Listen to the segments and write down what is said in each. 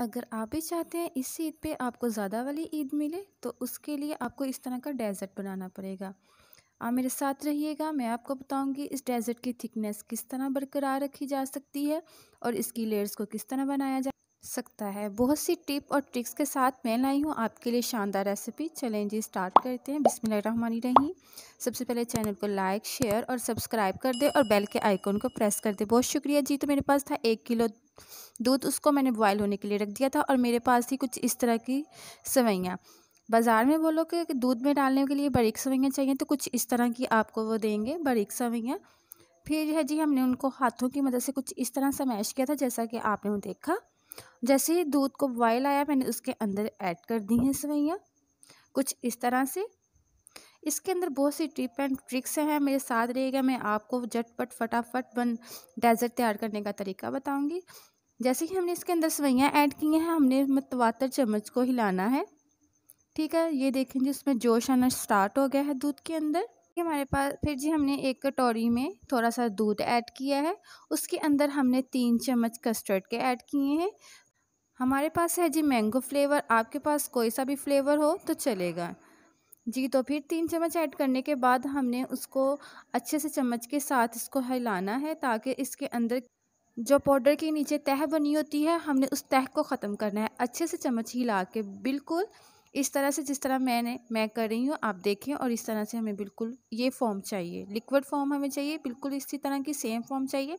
अगर आप भी चाहते हैं इस ईद पे आपको ज़्यादा वाली ईद मिले तो उसके लिए आपको इस तरह का डेजर्ट बनाना पड़ेगा आप मेरे साथ रहिएगा मैं आपको बताऊंगी इस डेजर्ट की थिकनेस किस तरह बरकरार रखी जा सकती है और इसकी लेयर्स को किस तरह बनाया जाए सकता है बहुत सी टिप और ट्रिक्स के साथ मैं लाई हूँ आपके लिए शानदार रेसिपी चलें जी स्टार्ट करते हैं रही सबसे पहले चैनल को लाइक शेयर और सब्सक्राइब कर दें और बेल के आइकॉन को प्रेस कर दें बहुत शुक्रिया जी तो मेरे पास था एक किलो दूध उसको मैंने बॉयल होने के लिए रख दिया था और मेरे पास थी कुछ इस तरह की सवैयाँ बाज़ार में बोलो कि दूध में डालने के लिए बारीक सवैयाँ चाहिए तो कुछ इस तरह की आपको वो देंगे बारीक सवैयाँ फिर है जी हमने उनको हाथों की मदद से कुछ इस तरह से मैश किया था जैसा कि आपने देखा जैसे ही दूध को बॉयल आया मैंने उसके अंदर ऐड कर दी हैं सवैयाँ कुछ इस तरह से इसके अंदर बहुत सी टिप एंड ट्रिक्स हैं मेरे साथ रहेगा मैं आपको झटपट फटाफट बन डेजर्ट तैयार करने का तरीका बताऊंगी जैसे कि हमने इसके अंदर सवैयाँ ऐड की हैं हमने मतवातर चम्मच को हिलाना है ठीक है ये देखें जी उसमें जोश आना स्टार्ट हो गया है दूध के अंदर कि हमारे पास फिर जी हमने एक कटोरी में थोड़ा सा दूध ऐड किया है उसके अंदर हमने तीन चम्मच कस्टर्ड के ऐड किए हैं हमारे पास है जी मैंगो फ्लेवर आपके पास कोई सा भी फ्लेवर हो तो चलेगा जी तो फिर तीन चम्मच ऐड करने के बाद हमने उसको अच्छे से चम्मच के साथ इसको हिलाना है ताकि इसके अंदर जो पाउडर के नीचे तह बनी होती है हमने उस तह को ख़त्म करना है अच्छे से चम्मच हिला के बिल्कुल इस तरह से जिस तरह मैंने मैं कर रही हूँ आप देखें और इस तरह से हमें बिल्कुल ये फॉर्म चाहिए लिक्विड फॉर्म हमें चाहिए बिल्कुल इसी तरह की सेम फॉर्म चाहिए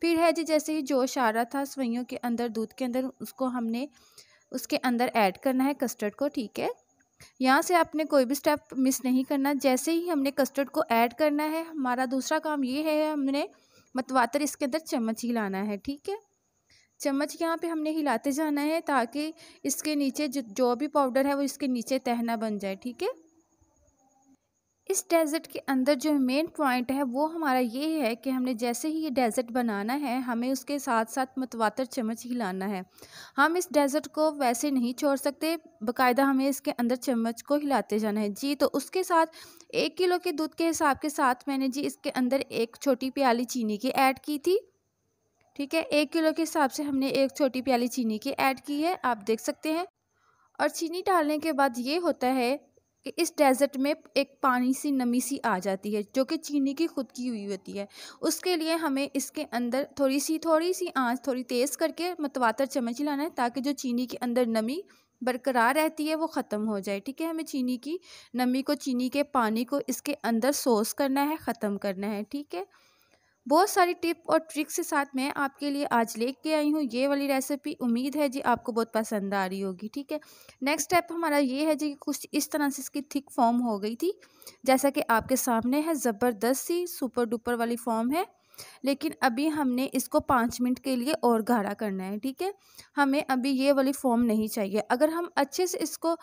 फिर है जी जैसे ही जोश आ रहा था सवैयों के अंदर दूध के अंदर उसको हमने उसके अंदर ऐड करना है कस्टर्ड को ठीक है यहाँ से आपने कोई भी स्टेप मिस नहीं करना जैसे ही हमने कस्टर्ड को ऐड करना है हमारा दूसरा काम ये है हमने मतवातर इसके अंदर चम्मच ही लाना है ठीक है चम्मच यहाँ पे हमने हिलाते जाना है ताकि इसके नीचे जो जो भी पाउडर है वो इसके नीचे तहना बन जाए ठीक है इस डेजर्ट के अंदर जो मेन पॉइंट है वो हमारा ये है कि हमने जैसे ही ये डेजर्ट बनाना है हमें उसके साथ साथ मतवातर चम्मच हिलाना है हम इस डेजर्ट को वैसे नहीं छोड़ सकते बकायदा हमें इसके अंदर चम्मच को हिलाते जाना है जी तो उसके साथ एक किलो के दूध के हिसाब के साथ मैंने जी इसके अंदर एक छोटी प्याली चीनी की ऐड की थी ठीक है एक किलो के हिसाब से हमने एक छोटी प्याली चीनी की ऐड की है आप देख सकते हैं और चीनी डालने के बाद ये होता है कि इस डेजर्ट में एक पानी सी नमी सी आ जाती है जो कि चीनी की खुद की हुई होती है उसके लिए हमें इसके अंदर थोड़ी सी थोड़ी सी आंच थोड़ी तेज़ करके मतवातर चम्मच लाना है ताकि जो चीनी के अंदर नमी बरकरार रहती है वो ख़त्म हो जाए ठीक है हमें चीनी की नमी को चीनी के पानी को इसके अंदर सोस करना है ख़त्म करना है ठीक है बहुत सारी टिप और ट्रिक्स के साथ मैं आपके लिए आज लेके आई हूँ ये वाली रेसिपी उम्मीद है जी आपको बहुत पसंद आ रही होगी ठीक है नेक्स्ट स्टेप हमारा ये है जी कुछ इस तरह से इसकी थिक फॉर्म हो गई थी जैसा कि आपके सामने है ज़बरदस्त सी सुपर डुपर वाली फॉर्म है लेकिन अभी हमने इसको पाँच मिनट के लिए और गाढ़ा करना है ठीक है हमें अभी ये वाली फॉर्म नहीं चाहिए अगर हम अच्छे से इसको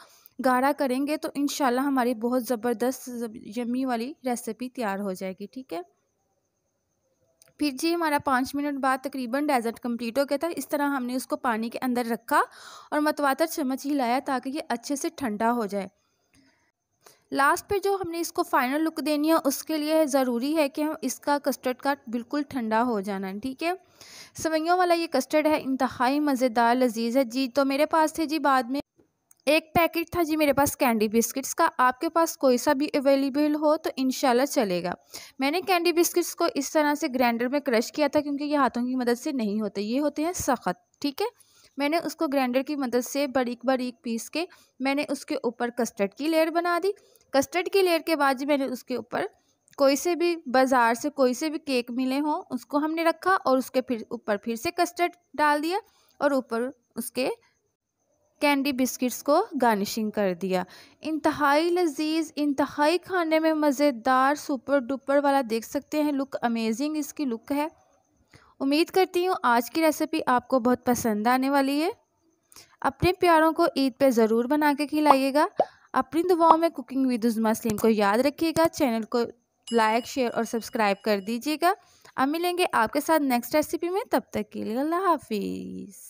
गाढ़ा करेंगे तो इन हमारी बहुत ज़बरदस्त यमी वाली रेसिपी तैयार हो जाएगी ठीक है फिर जी हमारा पाँच मिनट बाद तकरीबन डेजर्ट कंप्लीट हो गया था इस तरह हमने उसको पानी के अंदर रखा और मतवातर चम्मच ही लाया ताकि ये अच्छे से ठंडा हो जाए लास्ट पे जो हमने इसको फाइनल लुक देनी है उसके लिए ज़रूरी है कि हम इसका कस्टर्ड का बिल्कुल ठंडा हो जाना है ठीक है सवैयों वाला ये कस्टर्ड है इंतहाई मज़ेदार लजीज है जी तो मेरे पास थे जी बाद में एक पैकेट था जी मेरे पास कैंडी बिस्किट्स का आपके पास कोई सा भी अवेलेबल हो तो इन चलेगा मैंने कैंडी बिस्किट्स को इस तरह से ग्राइंडर में क्रश किया था क्योंकि ये हाथों की मदद से नहीं होते ये होते हैं सख्त ठीक है मैंने उसको ग्राइंडर की मदद से बरीक बारीक पीस के मैंने उसके ऊपर कस्टर्ड की लेयर बना दी कस्टर्ड की लेयर के बाद जी मैंने उसके ऊपर कोई से भी बाज़ार से कोई से भी केक मिले हों उसको हमने रखा और उसके फिर ऊपर फिर से कस्टर्ड डाल दिया और ऊपर उसके कैंडी बिस्किट्स को गार्निशिंग कर दिया इंतहाई लजीज इंतहाई खाने में मज़ेदार सुपर डुपर वाला देख सकते हैं लुक अमेजिंग इसकी लुक है उम्मीद करती हूँ आज की रेसिपी आपको बहुत पसंद आने वाली है अपने प्यारों को ईद पे ज़रूर बना के खिलाइएगा अपनी दुआओं में कुकिंग विद उजमा सलीम को याद रखिएगा चैनल को लाइक शेयर और सब्सक्राइब कर दीजिएगा अब मिलेंगे आपके साथ नेक्स्ट रेसिपी में तब तक के लिए अल्लाह हाफिज़